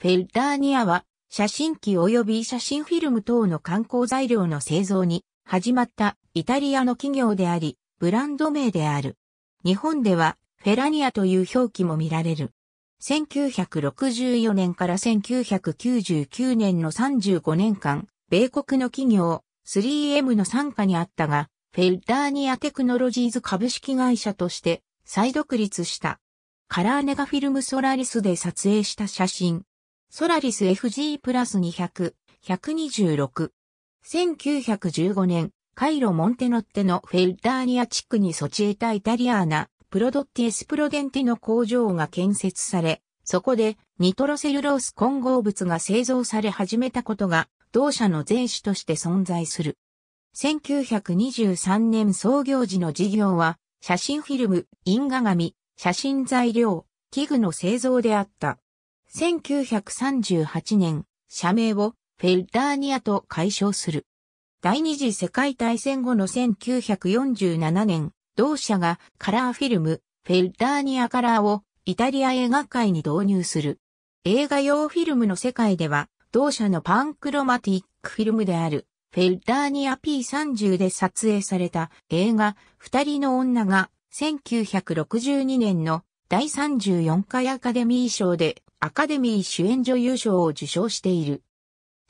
フェルダーニアは、写真機及び写真フィルム等の観光材料の製造に始まったイタリアの企業であり、ブランド名である。日本ではフェラニアという表記も見られる。1964年から1999年の35年間、米国の企業 3M の傘下にあったが、フェルダーニアテクノロジーズ株式会社として再独立した。カラーネガフィルムソラリスで撮影した写真、ソラリス FG プラス200、126。1915年、カイロ・モンテノッテのフェルダーニア地区にソチエタ・イタリアーナ、プロドッティエスプロデンテの工場が建設され、そこでニトロセルロース混合物が製造され始めたことが、同社の前種として存在する。1923年創業時の事業は、写真フィルム、印紙、写真材料、器具の製造であった。1938年、社名をフェルダーニアと解消する。第二次世界大戦後の1947年、同社がカラーフィルム、フェルダーニアカラーをイタリア映画界に導入する。映画用フィルムの世界では、同社のパンクロマティックフィルムである、フェルダーニア P30 で撮影された映画、二人の女が、1962年の第34回アカデミー賞でアカデミー主演女優賞を受賞している。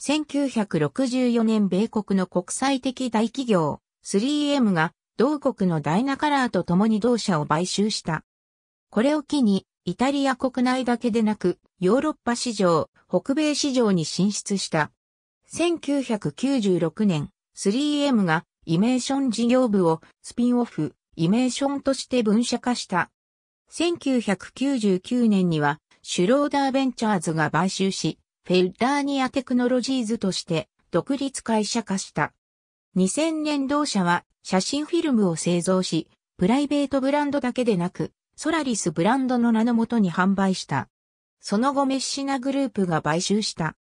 1964年米国の国際的大企業 3M が同国のダイナカラーと共に同社を買収した。これを機にイタリア国内だけでなくヨーロッパ市場、北米市場に進出した。1996年 3M がイメーション事業部をスピンオフ、イメーションとして分社化した。1999年にはシュローダーベンチャーズが買収し、フェルダーニアテクノロジーズとして独立会社化した。2000年同社は写真フィルムを製造し、プライベートブランドだけでなく、ソラリスブランドの名のもとに販売した。その後メッシナグループが買収した。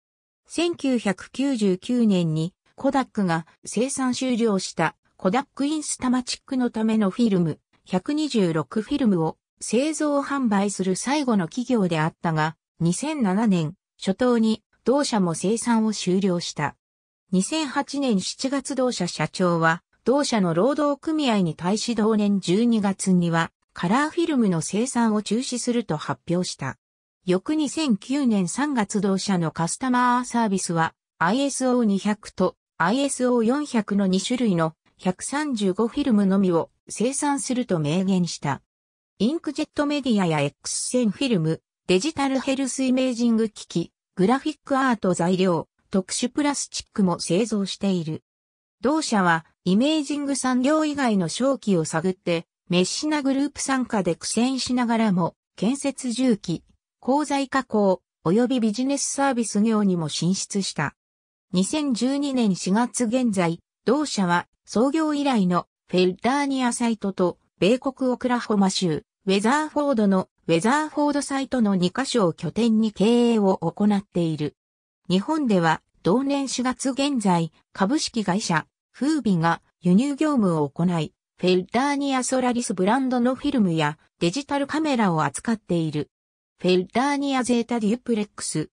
1999年にコダックが生産終了したコダックインスタマチックのためのフィルム126フィルムを製造販売する最後の企業であったが、2007年初頭に同社も生産を終了した。2008年7月同社社長は、同社の労働組合に対し同年12月には、カラーフィルムの生産を中止すると発表した。翌2009年3月同社のカスタマーサービスは ISO200 と ISO400 の2種類の135フィルムのみを生産すると明言した。インクジェットメディアや X 線フィルム、デジタルヘルスイメージング機器、グラフィックアート材料、特殊プラスチックも製造している。同社は、イメージング産業以外の商機を探って、メッシナグループ参加で苦戦しながらも、建設重機、鋼材加工、及びビジネスサービス業にも進出した。2012年4月現在、同社は創業以来のフェルダーニアサイトと米国オクラホマ州、ウェザーフォードのウェザーフォードサイトの2カ所を拠点に経営を行っている。日本では同年4月現在、株式会社、フービが輸入業務を行い、フェルダーニアソラリスブランドのフィルムやデジタルカメラを扱っている。フェルダーニアゼータデュプレックス。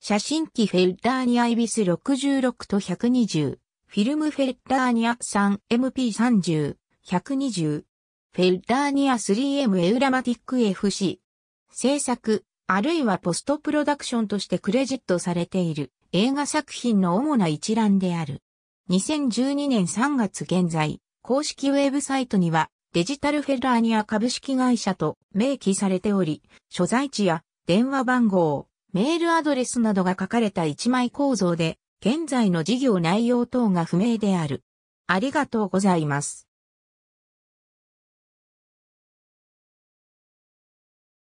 写真機フェルダーニアイビス66と120。フィルムフェルダーニア 3MP30、120。フェルターニア 3M エウラマティック FC。制作、あるいはポストプロダクションとしてクレジットされている映画作品の主な一覧である。2012年3月現在、公式ウェブサイトにはデジタルフェルダーニア株式会社と明記されており、所在地や電話番号、メールアドレスなどが書かれた一枚構造で、現在の事業内容等が不明である。ありがとうございます。